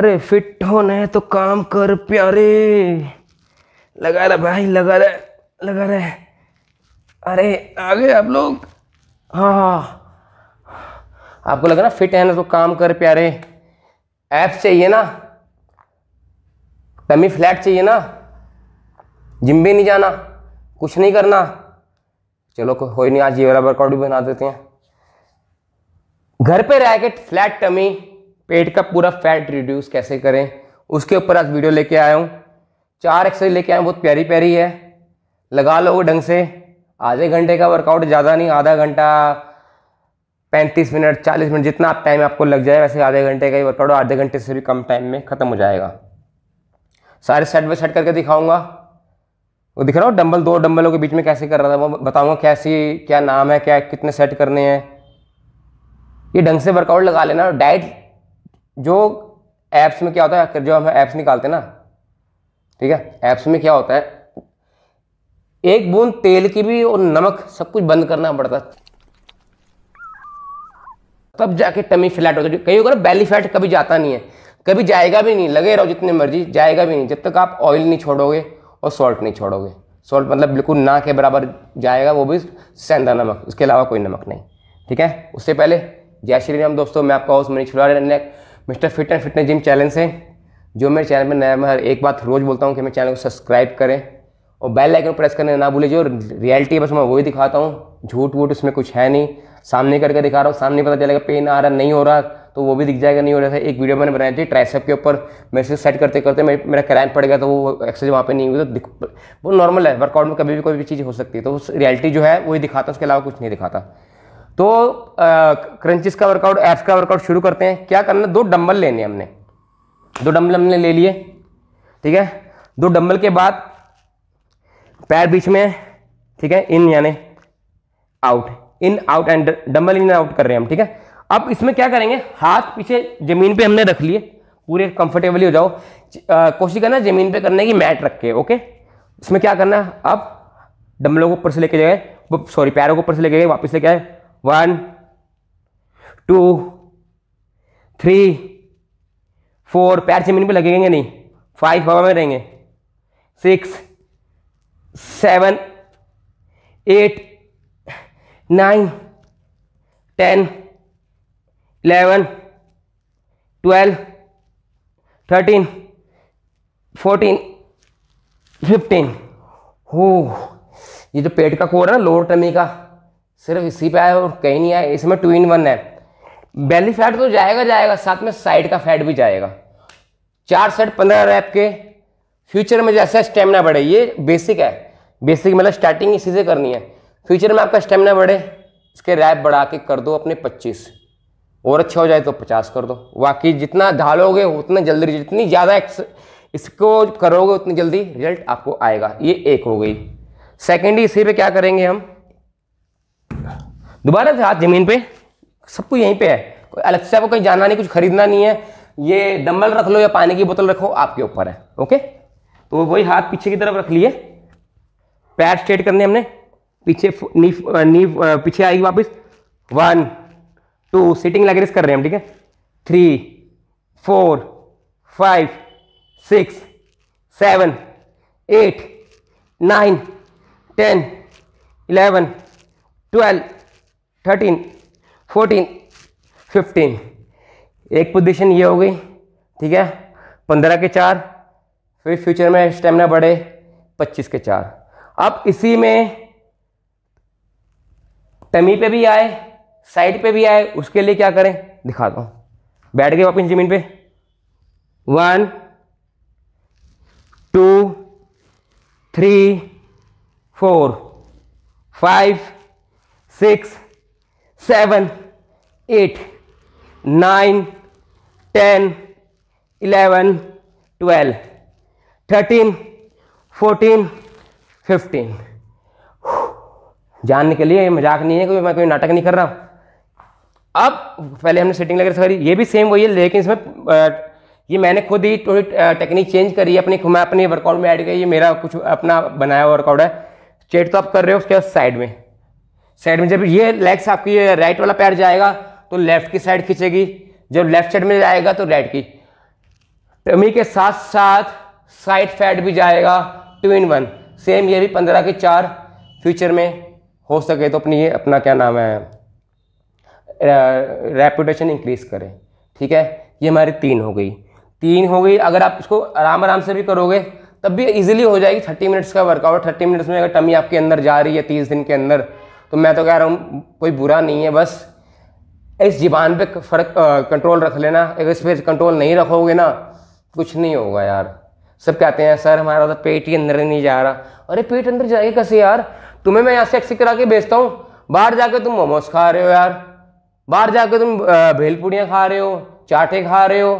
अरे फिट हो न तो काम कर प्यारे लगा रहा भाई लगा रहा लगा रहा अरे आ गए आप लोग हाँ हाँ आपको लगा ना फिट है ना तो काम कर प्यारे ऐप चाहिए ना टमी फ्लैट चाहिए ना जिम भी नहीं जाना कुछ नहीं करना चलो कोई नहीं आज ये वाला वर्कआउट भी बना देते हैं घर पे रह फ्लैट टमी पेट का पूरा फैट रिड्यूस कैसे करें उसके ऊपर आज वीडियो लेके आया हूँ चार एक्सरसाइज लेके आया हूँ बहुत प्यारी प्यारी है लगा लो ढंग से आधे घंटे का वर्कआउट ज़्यादा नहीं आधा घंटा पैंतीस मिनट चालीस मिनट जितना आप टाइम आपको लग जाए वैसे आधे घंटे का ही वर्कआउट आधे घंटे से भी कम टाइम में ख़त्म हो जाएगा सारे सेट बाई सेट करके दिखाऊंगा वो दिख रहा हो डंबल दो डंबलों के बीच में कैसे कर रहा था वो बताऊंगा कैसी क्या नाम है क्या कितने सेट करने हैं ये ढंग से वर्कआउट लगा लेना डाइट जो ऐप्स में क्या होता है जो हम ऐप्स निकालते हैं ना ठीक है ऐप्स में क्या होता है एक बूंद तेल की भी और नमक सब कुछ बंद करना पड़ता है तब जाके टमी फ्लैट होता है कई होगा ना बैली फैट कभी जाता नहीं है कभी जाएगा भी नहीं लगे रहो जितने मर्जी जाएगा भी नहीं जब तक आप ऑयल नहीं छोड़ोगे और सॉल्ट नहीं छोड़ोगे सॉल्ट मतलब बिल्कुल ना के बराबर जाएगा वो भी सेंधा नमक उसके अलावा कोई नमक नहीं ठीक है उससे पहले जय श्री राम दोस्तों मैं आपका मनी छुड़ा रहे mister fit and fitness gym challenge से जो मेरे चैनल में नया मैं हर एक बात रोज़ बोलता हूँ कि मेरे चैनल को सब्सक्राइब करें और बेल आइकन प्रेस करने ना भूले जो रियलिटी है बस मैं वही दिखाता हूँ झूठ वूठ उसमें कुछ है नहीं सामने करके दिखा रहा हूँ सामने पता चलेगा पेन आ रहा नहीं हो रहा तो वो भी दिख जाएगा नहीं हो रहा था एक वीडियो मैंने बनाई थी ट्राइसेप के ऊपर मेरे से सेट करते करते मेरा क्रैन पड़ गया तो वो एक्सरसाइज वहाँ पे नहीं हुई तो वो नॉर्मल है वर्कआउट में कभी भी कोई भी चीज़ हो सकती है तो उस रियलिटी जो है वही दिखाता उसके अलावा कुछ नहीं दिखाता तो क्रंचिस का वर्कआउट एप्स का वर्कआउट शुरू करते हैं क्या करना दो डंबल लेने हमने दो डंबल हमने ले लिए ठीक है दो डंबल के बाद पैर बीच में ठीक है इन यानी out in out and dumbbell in out कर रहे हैं हम ठीक है अब इसमें क्या करेंगे हाथ पीछे जमीन पे हमने रख लिए पूरे कंफर्टेबली हो जाओ कोशिश करना जमीन पे करने की मैट रख के ओके इसमें क्या करना है अब डम्बलों को ऊपर से लेके जाए सॉरी पैरों को ऊपर से लेके जाए वापस लेके आए वन टू थ्री फोर पैर जमीन पे लगेंगे नहीं फाइव हवा में रहेंगे six seven eight nine ten eleven twelve thirteen fourteen fifteen हो ये जो पेट का कोर है ना लोअर टमी का सिर्फ इसी पे आया और कहीं नहीं आया इसमें टू इन वन है बेली फैट तो जाएगा जाएगा साथ में साइड का फैट भी जाएगा चार सेट पंद्रह रैप के फ्यूचर में जैसा स्टेमिना बढ़े ये बेसिक है बेसिक मतलब स्टार्टिंग इसी से करनी है फ्यूचर में आपका स्टेमिना बढ़े इसके रैप बढ़ा के कर दो अपने पच्चीस और अच्छा हो जाए तो पचास कर दो बाकी जितना ढालोगे उतना जल्दी जितनी ज़्यादा इसको करोगे उतनी जल्दी रिजल्ट आपको आएगा ये एक हो गई सेकेंड इसी पे क्या करेंगे हम दोबारा से हाथ ज़मीन पे सब कुछ यहीं पे है कोई अलग से आपको कहीं जाना नहीं कुछ खरीदना नहीं है ये डम्बल रख लो या पानी की बोतल रखो आपके ऊपर है ओके तो वही हाथ पीछे की तरफ रख लिए पैर स्ट्रेट करने हमने पीछे नी नी पीछे आएगी वापस वन टू सिटिंग लग कर रहे हैं हम ठीक है three four five six seven eight nine ten eleven twelve thirteen fourteen fifteen एक पोजीशन ये हो गई ठीक है पंद्रह के चार फिर फ्यूचर में स्टेमिना बढ़े पच्चीस के चार अब इसी में टमी पे भी आए साइड पे भी आए उसके लिए क्या करें दिखा दो बैठ गए वापिस जमीन पे one two three four five six seven eight nine ten eleven twelve thirteen fourteen fifteen जानने के लिए मजाक नहीं है क्योंकि मैं कोई नाटक नहीं कर रहा अब पहले हमने सेटिंग लगे सर ये भी सेम वही है लेकिन इसमें ये मैंने खुद ही थोड़ी टेक्निक चेंज करी है अपनी मैं अपने वर्कआउट में ऐड किया ये मेरा कुछ अपना बनाया हुआ वर्कआउट है चेट तो आप कर रहे हो उसके बाद साइड में साइड में जब ये लेग्स आपकी राइट वाला पैर जाएगा तो लेफ्ट की साइड खींचेगी जब लेफ्ट साइड में जाएगा तो राइट की टमी के साथ साथ साइड फैट भी जाएगा टू इन वन सेम ये भी पंद्रह के चार फ्यूचर में हो सके तो अपनी ये अपना क्या नाम है रेपुटेशन इंक्रीज करें ठीक है ये हमारी तीन हो गई तीन हो गई अगर आप इसको आराम आराम से भी करोगे तब भी इजीली हो जाएगी थर्टी मिनट्स का वर्कआउट थर्टी मिनट्स में अगर टमी आपके अंदर जा रही है तीस दिन के अंदर तो मैं तो कह रहा हूँ कोई बुरा नहीं है बस इस ज़बान पे फर्क कंट्रोल रख लेना अगर इस पर कंट्रोल नहीं रखोगे ना कुछ नहीं होगा यार सब कहते हैं सर हमारा तो पेट ही अंदर नहीं जा रहा अरे पेट अंदर जाएगा कैसे यार तुम्हें मैं यहाँ से एक्सी करा के बेचता हूँ बाहर जाकर तुम मोमोज खा रहे हो यार बाहर जाके तुम भेलपूड़ियाँ खा रहे हो चाटे खा रहे हो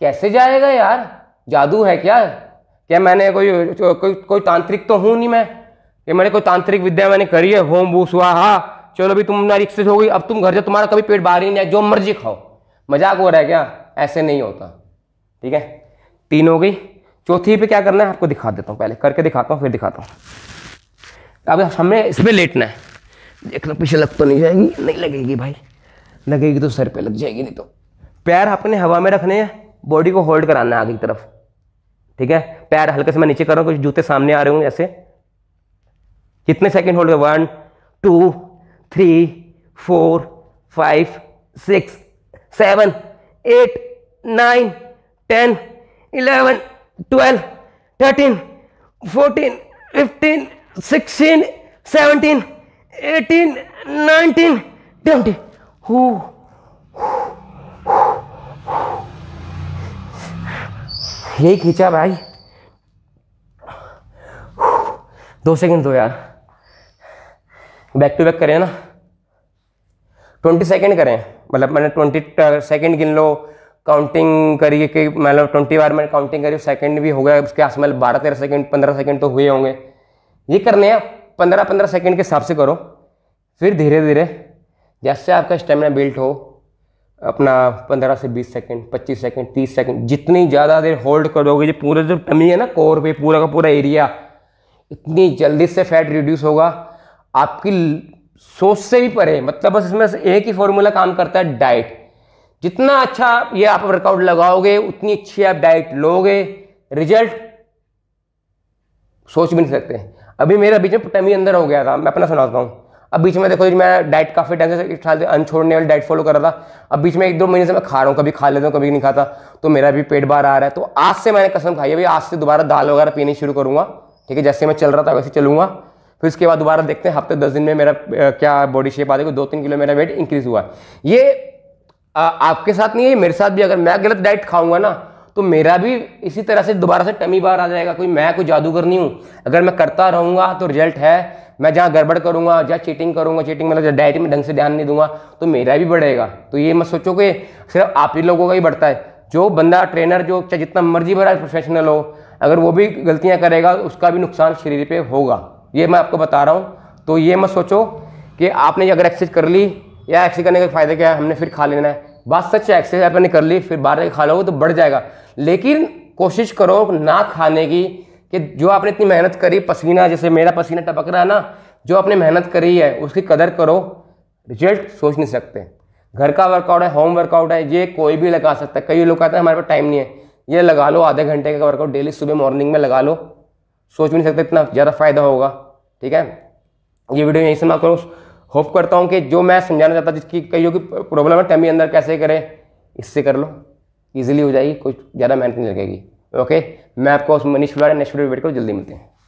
कैसे जाएगा यार जादू है क्या क्या मैंने कोई कोई कोई तांत्रिक तो हूँ नहीं मैं ये मैंने कोई तांत्रिक विद्या मैंने करी है होम बू हाँ चलो अभी तुम ना रिक्सेज हो गई अब तुम घर जाओ तुम्हारा कभी पेट बाहर ही नहीं आए जो मर्जी खाओ मजाक हो रहा है क्या ऐसे नहीं होता ठीक है तीन हो गई चौथी पे क्या करना है आपको दिखा देता हूँ पहले करके दिखाता हूँ फिर दिखाता हूँ अब हमें इसमें लेटना है देखना पीछे लग तो नहीं जाएगी नहीं लगेगी भाई लगेगी तो सर पर लग जाएगी नहीं तो पैर अपने हवा में रखने हैं बॉडी को होल्ड कराना है आगे की तरफ ठीक है पैर हल्के से मैं नीचे कर रहा हूँ कुछ जूते सामने आ रहे हूँ ऐसे कितने सेकंड होल्ड हुए one two three four five six seven eight nine ten eleven twelve thirteen fourteen fifteen sixteen seventeen eighteen nineteen twenty हु यही खींचा भाई दो सेकंड दो यार बैक टू बैक करें ना ट्वेंटी सेकेंड करें मतलब मैंने ट्वेंटी सेकेंड गिन लो काउंटिंग करिए कि मतलब ट्वेंटी बार मैंने काउंटिंग करी सेकंड भी हो गया उसके आस मतलब बारह तेरह सेकंड पंद्रह सेकंड तो हुए होंगे ये करने हैं पंद्रह पंद्रह सेकंड के हिसाब से करो फिर धीरे धीरे जैसे आपका स्टेमिना बिल्ट हो अपना पंद्रह से बीस सेकंड पच्चीस सेकंड तीस सेकंड जितनी ज़्यादा देर होल्ड करोगे जो पूरा जो टमी है ना कोर पे पूरा का पूरा एरिया इतनी जल्दी से फैट रिड्यूस होगा आपकी सोच से भी परे मतलब बस इसमें से एक ही फॉर्मूला काम करता है डाइट जितना अच्छा ये आप वर्कआउट लगाओगे उतनी अच्छी आप डाइट लोगे रिजल्ट सोच भी नहीं सकते अभी मेरा बीच में टमी अंदर हो गया था मैं अपना सुनाता हूँ अब बीच में देखो जी मैं डाइट काफ़ी टाइम से एक साल अन छोड़ने वाली डाइट फॉलो कर रहा था अब बीच में एक दो महीने से मैं खा रहा हूँ कभी खा लेता हूँ कभी नहीं खाता तो मेरा भी पेट बाहर आ रहा है तो आज से मैंने कसम खाई है आज से दोबारा दाल वगैरह पीनी शुरू करूँगा ठीक है जैसे मैं चल रहा था वैसे चलूंगा फिर उसके बाद दोबारा देखते हैं हफ्ते दस दिन में मेरा क्या बॉडी शेप आ जाएगी दो तीन किलो मेरा वेट इंक्रीज हुआ ये आपके साथ नहीं है मेरे साथ भी अगर मैं गलत डाइट खाऊंगा ना तो मेरा भी इसी तरह से दोबारा से टमी बार आ जाएगा कोई मैं कोई जादूगर नहीं हूँ अगर मैं करता रहूँगा तो रिजल्ट है मैं जहाँ गड़बड़ करूँगा जहाँ चीटिंग करूँगा चीटिंग मतलब डाइट में ढंग से ध्यान नहीं दूंगा तो मेरा भी बढ़ेगा तो ये मत सोचो कि सिर्फ आप ही लोगों का ही बढ़ता है जो बंदा ट्रेनर जो चाहे जितना मर्जी बड़ा प्रोफेशनल हो अगर वो भी गलतियाँ करेगा उसका भी नुकसान शरीर पे होगा ये मैं आपको बता रहा हूँ तो ये मत सोचो कि आपने अगर एक्सरसाइज कर ली या एक्सरसाइज करने का फ़ायदा क्या है हमने फिर खा लेना है बात सच है एक्सरसाइज आपने कर ली फिर बाहर खा लो तो बढ़ जाएगा लेकिन कोशिश करो ना खाने की कि जो आपने इतनी मेहनत करी पसीना जैसे मेरा पसीना टपक रहा है ना जो आपने मेहनत करी है उसकी कदर करो रिजल्ट सोच नहीं सकते घर का वर्कआउट है होम वर्कआउट है ये कोई भी लगा सकता है कई लोग कहते हैं हमारे पास टाइम नहीं है ये लगा लो आधे घंटे का वर्कआउट डेली सुबह मॉर्निंग में लगा लो सोच भी नहीं सकते इतना ज़्यादा फायदा होगा ठीक है ये वीडियो यहीं से मैं करूँ होप करता हूँ कि जो मैं समझाना चाहता जिसकी कईयों की प्रॉब्लम है टमी अंदर कैसे करें इससे कर लो ईजिली हो जाएगी कुछ ज़्यादा मेहनत नहीं लगेगी ओके मैं आपको Manish Phulade next video wait करो जल्दी मिलते हैं